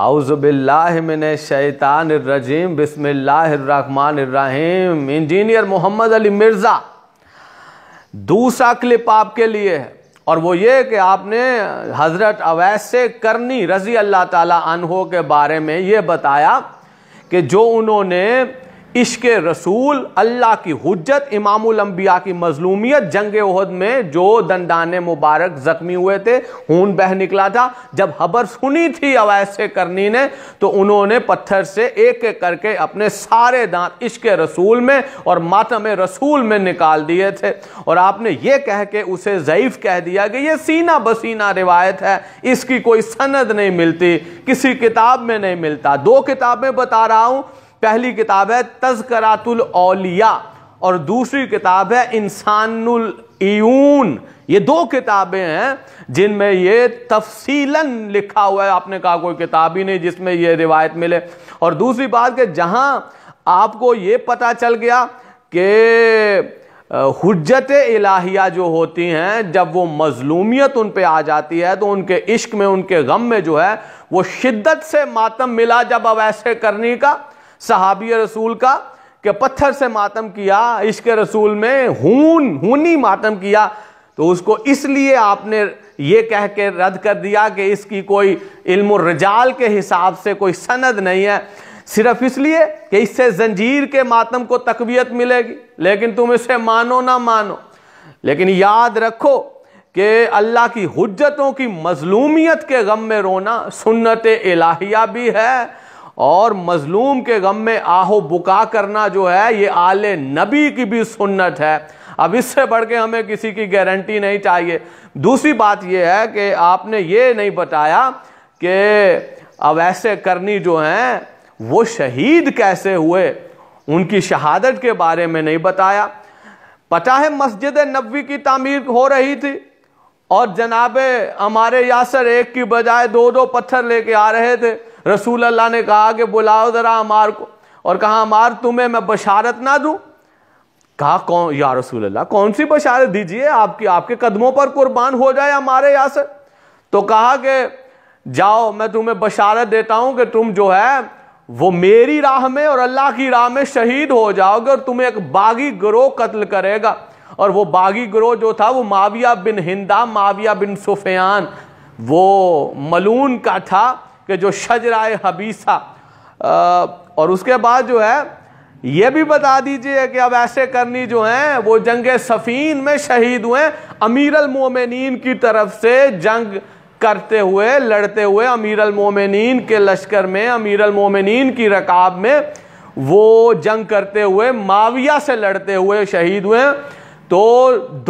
आउज़बिल्लिन शैतान रजीम बिसमीम इंजीनियर मोहम्मद अली मिर्ज़ा दूसरा क्लिप आपके लिए है और वो ये कि आपने हज़रत अवैस से करनी रज़ी अल्लाह ताला अनहो के बारे में ये बताया कि जो उन्होंने इश्क रसूल अल्लाह की हजत इमामबिया की मजलूमियत जंग उहद में जो दंदान मुबारक जख्मी हुए थे खून बह निकला था जब खबर सुनी थी अवैस करनी ने तो उन्होंने पत्थर से एक एक करके अपने सारे दांत इश्क रसूल में और मातम रसूल में निकाल दिए थे और आपने ये कह के उसे ज़यीफ कह दिया कि यह सीना बसीना रिवायत है इसकी कोई सनद नहीं मिलती किसी किताब में नहीं मिलता दो किताबें बता रहा हूँ पहली किताब है तस्करातुल औलिया और दूसरी किताब है इंसानुल इयून ये दो किताबें हैं जिनमें ये तफसीलन लिखा हुआ है आपने कहा कोई किताब ही नहीं जिसमें ये रिवायत मिले और दूसरी बात कि जहां आपको ये पता चल गया कि हजरत इलाहिया जो होती हैं जब वो मजलूमियत उन पर आ जाती है तो उनके इश्क में उनके गम में जो है वो शिद्दत से मातम मिला जब अब ऐसे करने का सहाबी रसूल का कि पत्थर से मातम किया इश्क रसूल में हून हूनी मातम किया तो उसको इसलिए आपने ये कह के रद्द कर दिया कि इसकी कोई इल्म रजाल के हिसाब से कोई सनद नहीं है सिर्फ इसलिए कि इससे जंजीर के मातम को तकबीयत मिलेगी लेकिन तुम इसे मानो ना मानो लेकिन याद रखो कि अल्लाह की हजतों की मजलूमियत के गम में रोना सुन्नत इलाहिया भी है और मजलूम के गम में आहो बुका करना जो है ये आले नबी की भी सुन्नत है अब इससे बढ़ के हमें किसी की गारंटी नहीं चाहिए दूसरी बात यह है कि आपने ये नहीं बताया कि अब ऐसे करनी जो हैं वो शहीद कैसे हुए उनकी शहादत के बारे में नहीं बताया पता है मस्जिद नबी की तामीर हो रही थी और जनाब हमारे यासर एक की बजाय दो दो पत्थर लेके आ रहे थे रसूल अल्लाह ने कहा कि बुलाओ ज़रा अमार को और कहा अमार तुम्हें मैं बशारत ना दूँ कहा कौन या रसूल अल्लाह कौन सी बशारत दीजिए आपकी आपके कदमों पर कुर्बान हो जाए हमारे यहाँ से तो कहा कि जाओ मैं तुम्हें बशारत देता हूँ कि तुम जो है वो मेरी राह में और अल्लाह की राह में शहीद हो जाओगे और तुम्हें एक बागी ग्रोह कत्ल करेगा और वो बागी ग्रोह जो था वो माविया बिन हिंदा माविया बिन सुफियान वो मलून का था कि जो शजराए हबीसा और उसके बाद जो है ये भी बता दीजिए कि अब ऐसे करनी जो हैं वो जंग सफ़ीन में शहीद हुए अमीर मोमिन की तरफ से जंग करते हुए लड़ते हुए अमीर मोमिन के लश्कर में अमीर मोमिन की रकाब में वो जंग करते हुए माविया से लड़ते हुए शहीद हुए तो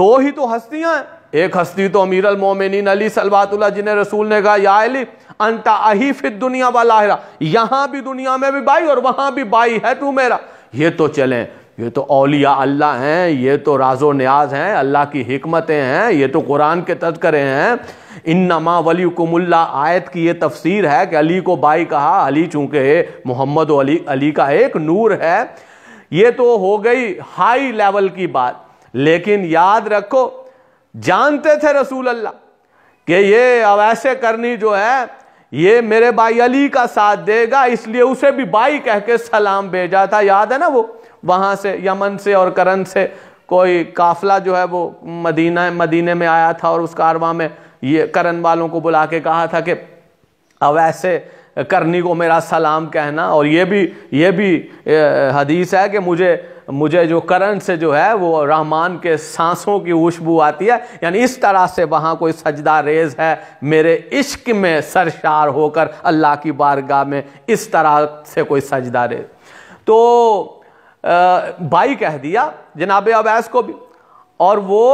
दो ही तो हस्तियां हैं एक हस्ती तो अमीर अमोमिन अली सलवातुल्ला जिन्हें रसूल ने कहा या अली अंता अही फिर दुनिया वाला है यहां भी दुनिया में भी बाई और वहां भी बाई है तू मेरा ये तो चले ये तो औलिया अल्लाह हैं ये तो राजो न्याज हैं अल्लाह की हमतें हैं ये तो कुरान के तस्करे हैं इन नमा वली कुमुल्ला आयत की ये तफसीर है कि अली को बाई कहा अली चूंकि मोहम्मद अली अली का एक नूर है ये तो हो गई हाई लेवल की बात लेकिन याद रखो जानते थे रसूल अल्लाह कि ये अब ऐसे करनी जो है ये मेरे भाई अली का साथ देगा इसलिए उसे भी भाई कह के सलाम भेजा था याद है ना वो वहाँ से यमन से और करण से कोई काफिला जो है वो मदीना मदीने में आया था और उस कारवा में ये करण वालों को बुला के कहा था कि अब ऐसे करनी को मेरा सलाम कहना और ये भी ये भी हदीस है कि मुझे मुझे जो करण से जो है वो रहमान के सांसों की खुशबू आती है यानी इस तरह से वहाँ कोई सजदा रेज है मेरे इश्क में सरशार होकर अल्लाह की बारगाह में इस तरह से कोई सजदा रेज तो आ, भाई कह दिया जनाब अवैस को भी और वो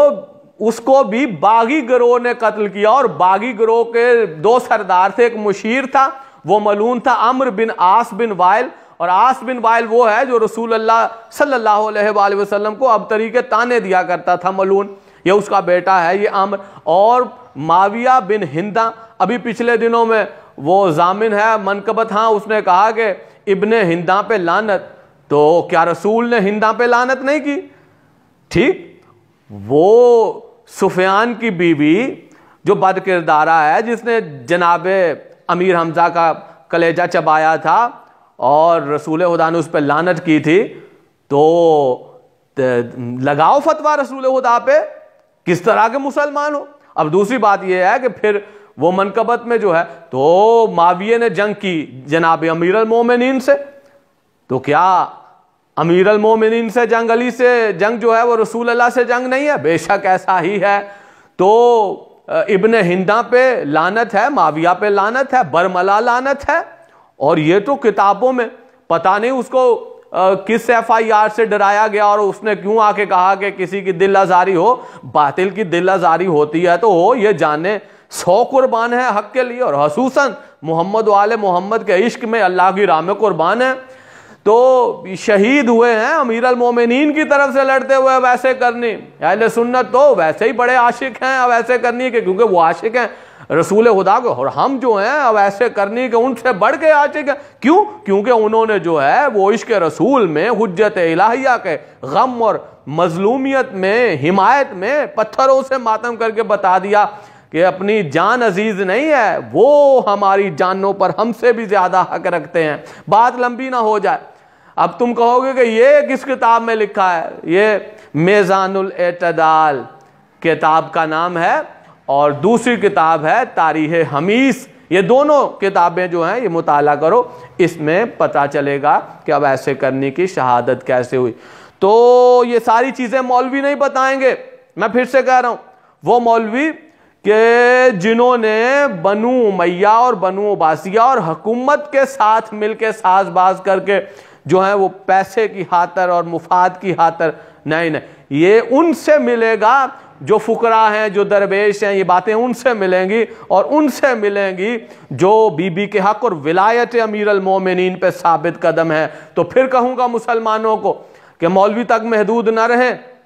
उसको भी बागी गिरोह ने कत्ल किया और बागी गिरोह के दो सरदार थे एक मुशीर था वो मलून था अम्र बिन आस बिन वायल और आस बिन वायल वो है जो रसूल अल्लाह सल्लल्लाहु अलैहि वसल्लम को अब तरीके ताने दिया करता था मलून ये उसका बेटा है ये आमर और माविया बिन हिंदा अभी पिछले दिनों में वो जामिन है मनकबत हाँ उसने कहा कि इबन हिंदा पे लानत तो क्या रसूल ने हिंदा पे लानत नहीं की ठीक वो सुफियान की बीवी जो बद किरदारा है जिसने जनाब अमीर हमजा का कलेजा चबाया था और रसूल खुदा ने उस पर लानत की थी तो लगाओ फतवा रसूल खुदा पे किस तरह के मुसलमान हो अब दूसरी बात यह है कि फिर वो मनकबत में जो है तो माविये ने जंग की जनाब अमीर मोमिन से तो क्या अमीर मोमिन से जंग अली से जंग जो है वो रसूल अल्लाह से जंग नहीं है बेशक ऐसा ही है तो इबन हिंदा पे लानत है माविया पे लानत है बरमला लानत है और ये तो किताबों में पता नहीं उसको आ, किस एफआईआर से डराया गया और उसने क्यों आके कहा कि किसी की दिल आजारी हो बातिल की दिल आजारी होती है तो हो ये जाने सौ कुर्बान है हक के लिए और हसूसन मोहम्मद वाले मोहम्मद के इश्क में अल्लाह की राम कुर्बान है तो शहीद हुए हैं अमीर मोमिन की तरफ से लड़ते हुए वैसे करनी अहले सुन्नत तो वैसे ही बड़े आशिक हैं ऐसे करनी है कि क्योंकि वो आशिक हैं रसूल खुदा को और हम जो हैं अब ऐसे करनी के उनसे बढ़ के आशिक हैं क्यों क्योंकि उन्होंने जो है वो इश्क रसूल में हजत इलाहिया के गम और मजलूमियत में हिमायत में पत्थरों से मातम करके बता दिया कि अपनी जान अजीज नहीं है वो हमारी जानों पर हमसे भी ज़्यादा हक रखते हैं बात लंबी ना हो जाए अब तुम कहोगे कि ये किस किताब में लिखा है ये मेज़ानुल एतदाल किताब का नाम है और दूसरी किताब है तारीख हमीस ये दोनों किताबें जो हैं ये मुताला करो इसमें पता चलेगा कि अब ऐसे करने की शहादत कैसे हुई तो ये सारी चीज़ें मौलवी नहीं बताएंगे मैं फिर से कह रहा हूँ वो मौलवी के जिन्होंने बनु मैया और बनू बासिया और हकूमत के साथ मिलके साज बाज करके जो है वो पैसे की खातर और मुफाद की खातर नहीं नहीं ये उनसे मिलेगा जो फुकरा हैं जो दरवेश हैं ये बातें उनसे मिलेंगी और उनसे मिलेंगी जो बीबी के हक और विलायत अमीर अलमोमिन पर साबित कदम है तो फिर कहूँगा मुसलमानों को कि मौलवी तक महदूद ना रहें